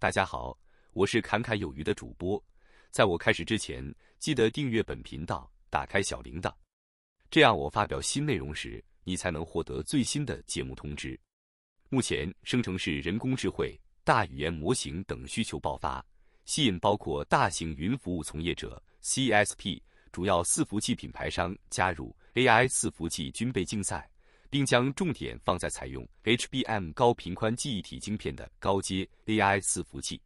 大家好，我是侃侃有余的主播。在我开始之前，记得订阅本频道，打开小铃铛，这样我发表新内容时，你才能获得最新的节目通知。目前，生成式人工智能、大语言模型等需求爆发，吸引包括大型云服务从业者、CSP、主要伺服器品牌商加入 AI 四服器军备竞赛。并将重点放在采用 HBM 高频宽记忆体晶片的高阶 AI 四伏器。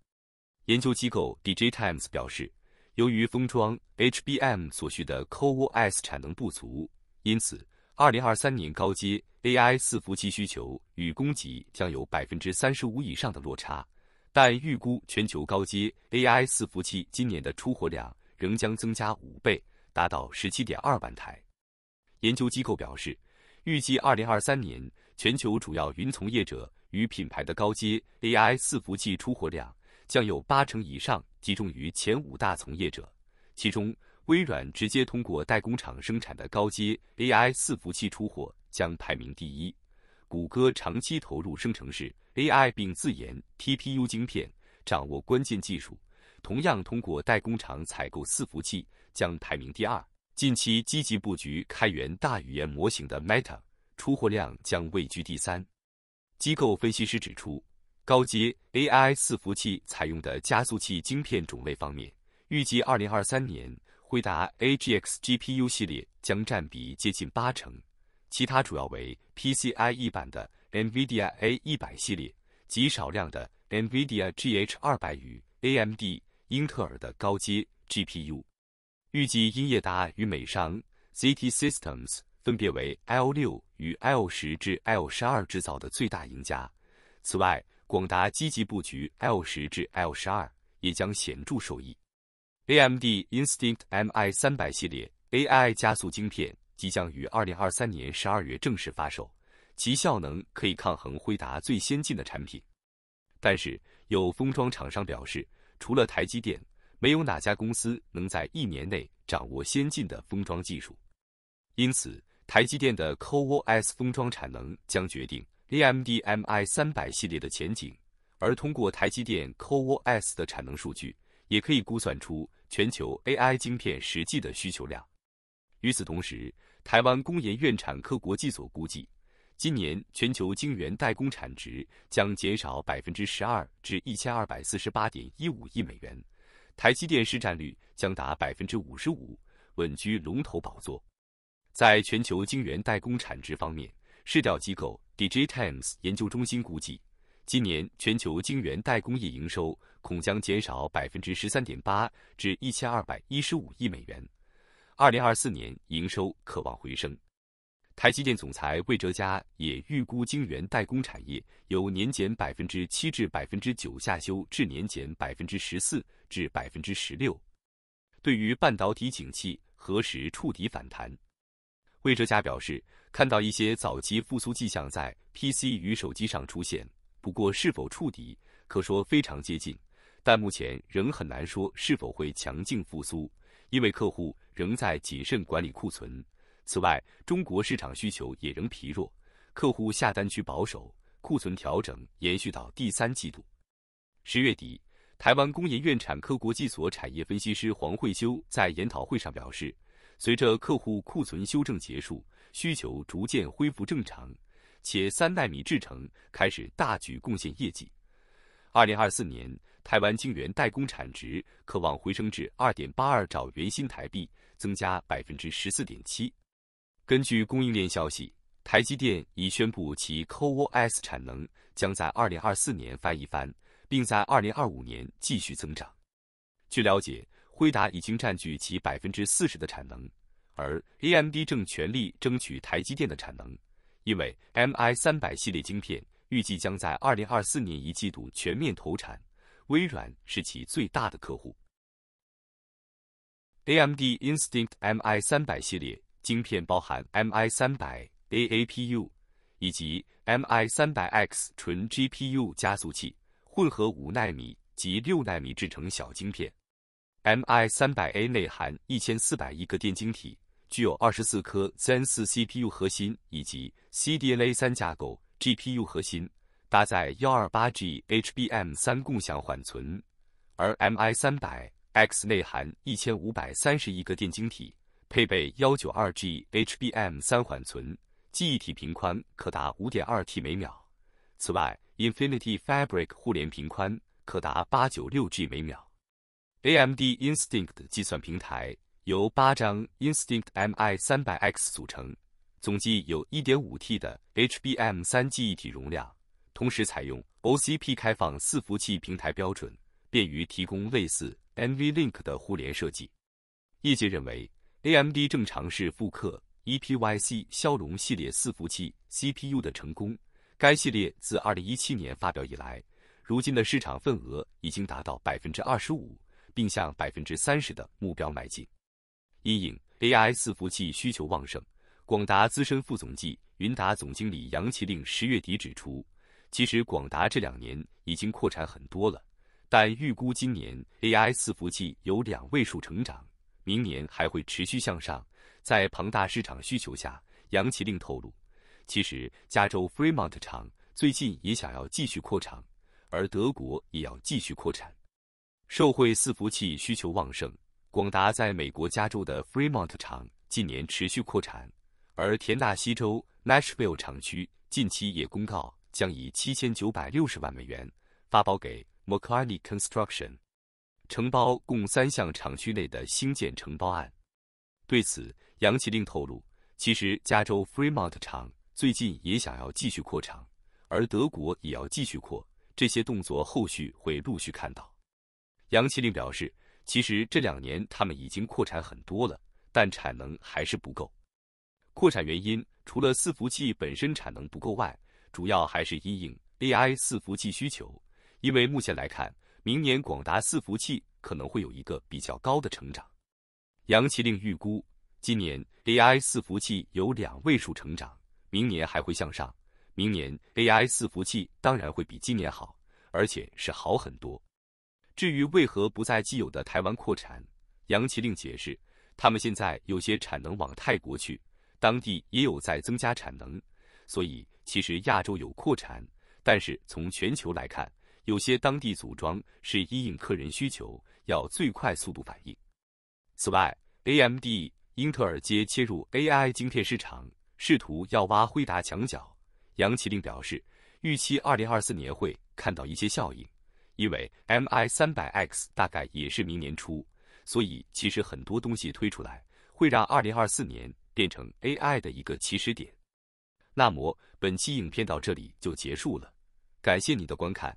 研究机构 DJ Times 表示，由于封装 HBM 所需的 CoWoS 产能不足，因此2023年高阶 AI 四伏器需求与供给将有百分之三十五以上的落差。但预估全球高阶 AI 四伏器今年的出货量仍将增加五倍，达到十七点二万台。研究机构表示。预计二零二三年，全球主要云从业者与品牌的高阶 AI 伺服器出货量将有八成以上集中于前五大从业者。其中，微软直接通过代工厂生产的高阶 AI 伺服器出货将排名第一；谷歌长期投入生成式 AI 并自研 TPU 晶片，掌握关键技术，同样通过代工厂采购伺服器将排名第二。近期积极布局开源大语言模型的 Meta 出货量将位居第三。机构分析师指出，高阶 AI 伺服器采用的加速器晶片种类方面，预计二零二三年惠达 A G X G P U 系列将占比接近八成，其他主要为 P C I E 版的 N V I D I A a 一百系列及少量的 N V I D I a G H 二百与 A M D、英特尔的高阶 G P U。预计英业达与美商 ZT Systems 分别为 L 六与 L 十至 L 十二制造的最大赢家。此外，广达积极布局 L 十至 L 十二，也将显著受益。AMD Instinct MI 三百系列 AI 加速晶片即将于二零二三年十二月正式发售，其效能可以抗衡辉达最先进的产品。但是，有封装厂商表示，除了台积电。没有哪家公司能在一年内掌握先进的封装技术，因此台积电的 CoWoS 封装产能将决定 AMD MI 三百系列的前景。而通过台积电 CoWoS 的产能数据，也可以估算出全球 AI 晶片实际的需求量。与此同时，台湾工研院产科国际所估计，今年全球晶圆代工产值将减少百分之十二至一千二百四十八点一五亿美元。台积电市占率将达百分之五十五，稳居龙头宝座。在全球晶圆代工产值方面，市调机构 DJ Times 研究中心估计，今年全球晶圆代工业营收恐将减少百分之十三点八，至一千二百一十五亿美元。二零二四年营收渴望回升。台积电总裁魏哲嘉也预估晶圆代工产业由年减百分之七至百分之九下修至年减百分之十四至百分之十六。对于半导体景气何时触底反弹，魏哲嘉表示，看到一些早期复苏迹象在 PC 与手机上出现，不过是否触底可说非常接近，但目前仍很难说是否会强劲复苏，因为客户仍在谨慎管理库存。此外，中国市场需求也仍疲弱，客户下单趋保守，库存调整延续到第三季度。十月底，台湾工业院产科国际所产业分析师黄慧修在研讨会上表示，随着客户库存修正结束，需求逐渐恢复正常，且三纳米制程开始大举贡献业绩。二零二四年，台湾晶圆代工产值可望回升至二点八二兆元新台币，增加百分之十四点七。根据供应链消息，台积电已宣布其 CoWoS 产能将在2024年翻一番，并在2025年继续增长。据了解，辉达已经占据其40%的产能，而 AMD 正全力争取台积电的产能，因为 MI300 系列晶片预计将在2024年一季度全面投产。微软是其最大的客户。AMD Instinct MI300 系列。晶片包含 MI 三百 A APU 以及 MI 三百 X 纯 GPU 加速器，混合五纳米及六纳米制成小晶片。MI 三百 A 内含一千四百亿个电晶体，具有二十四颗 Zen 四 CPU 核心以及 CDNA 三架构 GPU 核心，搭载幺二八 G HBM 三共享缓存。而 MI 三百 X 内含一千五百三十亿个电晶体。配备幺九二 G HBM 三缓存，记忆体频宽可达五点二 T 每秒。此外，Infinity Fabric 互联频宽可达八九六 G 每秒。AMD Instinct 计算平台由八张 Instinct MI 三百 X 组成，总计有一点五 T 的 HBM 三记忆体容量，同时采用 OCP 开放四服器平台标准，便于提供类似 NVLink 的互联设计。业界认为。AMD 正尝试复刻 EPYC 骁龙系列伺服器 CPU 的成功。该系列自2017年发表以来，如今的市场份额已经达到百分之二十五，并向百分之三十的目标迈进。阴影 AI 四服器需求旺盛，广达资深副总计、云达总经理杨其令十月底指出，其实广达这两年已经扩产很多了，但预估今年 AI 四服器有两位数成长。明年还会持续向上，在庞大市场需求下，杨奇令透露，其实加州 Fremont 厂最近也想要继续扩产，而德国也要继续扩产。受惠伺服器需求旺盛，广达在美国加州的 Fremont 厂近年持续扩产，而田纳西州 Nashville 厂区近期也公告将以七千九百六十万美元发包给 m c c a r n e y Construction。承包共三项厂区内的新建承包案。对此，杨奇令透露，其实加州 Fremont 厂最近也想要继续扩厂，而德国也要继续扩，这些动作后续会陆续看到。杨奇令表示，其实这两年他们已经扩产很多了，但产能还是不够。扩产原因除了伺服器本身产能不够外，主要还是因应 AI 伺服器需求，因为目前来看。明年广达伺服器可能会有一个比较高的成长。杨奇令预估，今年 AI 伺服器有两位数成长，明年还会向上。明年 AI 四伏器当然会比今年好，而且是好很多。至于为何不在既有的台湾扩产，杨奇令解释，他们现在有些产能往泰国去，当地也有在增加产能，所以其实亚洲有扩产，但是从全球来看。有些当地组装是因应客人需求，要最快速度反应。此外，A M D、英特尔皆切入 A I 晶片市场，试图要挖辉达墙角。杨麒令表示，预期二零二四年会看到一些效应，因为 M I 三百 X 大概也是明年初，所以其实很多东西推出来，会让二零二四年变成 A I 的一个起始点。那么本期影片到这里就结束了，感谢你的观看。